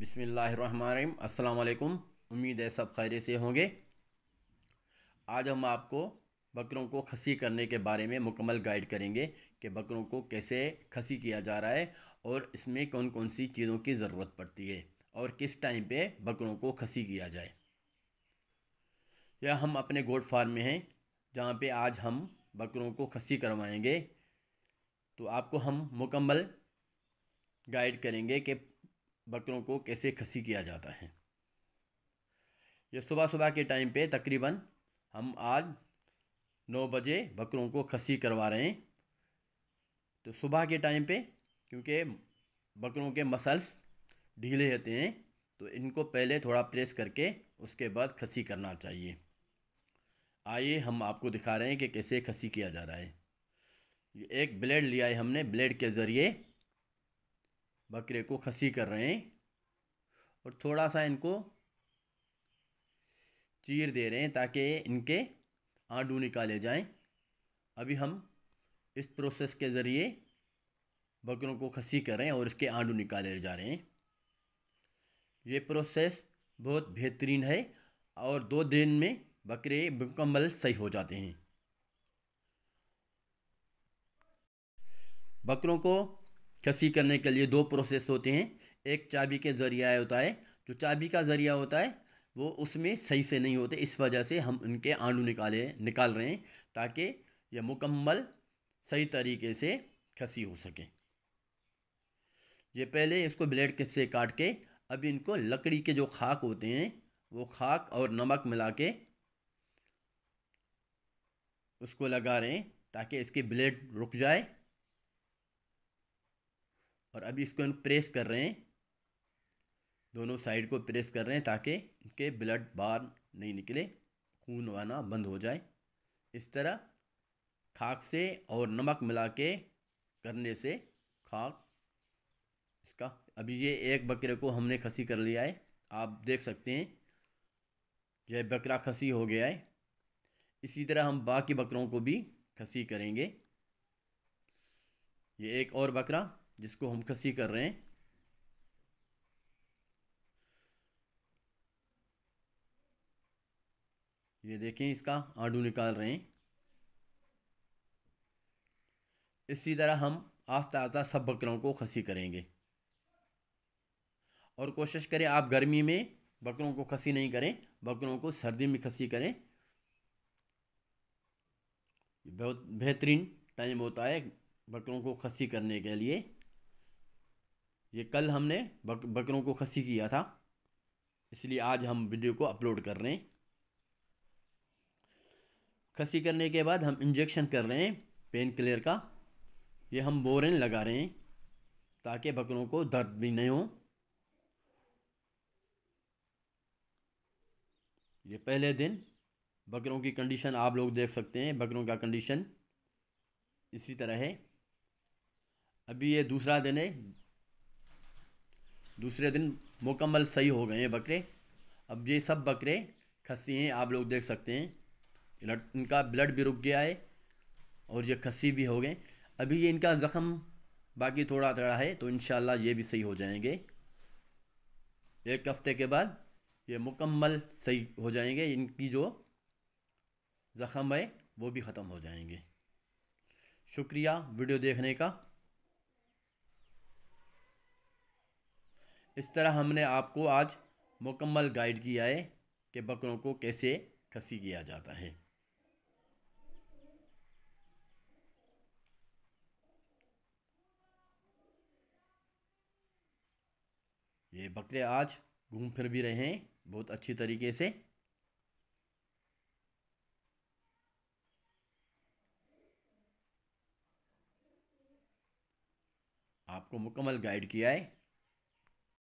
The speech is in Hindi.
बिसमीम् अल्लाम उम्मीद है सब खैर से होंगे आज हम आपको बकरों को खसी करने के बारे में मुकम्मल गाइड करेंगे कि बकरों को कैसे खसी किया जा रहा है और इसमें कौन कौन सी चीज़ों की ज़रूरत पड़ती है और किस टाइम पे बकरों को खसी किया जाए या हम अपने गोड फार्म में हैं जहाँ पे आज हम बकरों को खसी करवाएंगे तो आपको हम मुकम्मल गाइड करेंगे कि बकरों को कैसे खसी किया जाता है ये सुबह सुबह के टाइम पे तकरीबन हम आज नौ बजे बकरों को खसी करवा रहे हैं तो सुबह के टाइम पे क्योंकि बकरों के मसल्स ढीले होते हैं तो इनको पहले थोड़ा प्रेस करके उसके बाद खसी करना चाहिए आइए हम आपको दिखा रहे हैं कि कैसे खसी किया जा रहा है एक ब्लेड लिया है हमने ब्लेड के ज़रिए बकरे को खसी कर रहे हैं और थोड़ा सा इनको चीर दे रहे हैं ताकि इनके आडू निकाले जाएं अभी हम इस प्रोसेस के ज़रिए बकरों को खसी कर रहे हैं और इसके आडू निकाले जा रहे हैं ये प्रोसेस बहुत बेहतरीन है और दो दिन में बकरे मुकम्मल सही हो जाते हैं बकरों को कसी करने के लिए दो प्रोसेस होते हैं एक चाबी के ज़रिया होता है जो चाबी का ज़रिया होता है वो उसमें सही से नहीं होते इस वजह से हम उनके आंडू निकाले निकाल रहे हैं ताकि यह मुकम्मल सही तरीके से खसी हो सके ये पहले इसको ब्लेड से काट के अब इनको लकड़ी के जो खाक होते हैं वो खाक और नमक मिला के उसको लगा रहे हैं ताकि इसकी ब्लेड रुक जाए और अभी इसको हम प्रेस कर रहे हैं दोनों साइड को प्रेस कर रहे हैं ताकि इनके ब्लड बाहर नहीं निकले खून वाना बंद हो जाए इस तरह खाक से और नमक मिला के करने से खाक इसका अभी ये एक बकरे को हमने खसी कर लिया है आप देख सकते हैं यह बकरा खसी हो गया है इसी तरह हम बाकी बकरों को भी खसी करेंगे ये एक और बकरा जिसको हम खसी कर रहे हैं ये देखें इसका आडू निकाल रहे हैं इसी तरह हम आस्ता आस्ता सब बकरों को खसी करेंगे और कोशिश करें आप गर्मी में बकरों को खसी नहीं करें बकरों को सर्दी में खसी करें बहुत बेहतरीन टाइम होता है बकरों को खसी करने के लिए ये कल हमने बक, बकरों को खसी किया था इसलिए आज हम वीडियो को अपलोड कर रहे हैं खसी करने के बाद हम इंजेक्शन कर रहे हैं पेन किलर का ये हम बोरेन लगा रहे हैं ताकि बकरों को दर्द भी नहीं हो ये पहले दिन बकरों की कंडीशन आप लोग देख सकते हैं बकरों का कंडीशन इसी तरह है अभी ये दूसरा दिन है दूसरे दिन मुकम्मल सही हो गए हैं बकरे अब ये सब बकरे खस्सी हैं आप लोग देख सकते हैं इनका ब्लड भी रुक गया है और ये खस्सी भी हो गए अभी ये इनका ज़ख़म बाकी थोड़ा थोड़ा है तो इन ये भी सही हो जाएंगे एक हफ़्ते के बाद ये मुकम्मल सही हो जाएंगे इनकी जो ज़ख़म है वो भी ख़त्म हो जाएंगे शुक्रिया वीडियो देखने का इस तरह हमने आपको आज मुकम्मल गाइड किया है कि बकरों को कैसे खसी किया जाता है ये बकरे आज घूम फिर भी रहे हैं बहुत अच्छी तरीके से आपको मुकम्मल गाइड किया है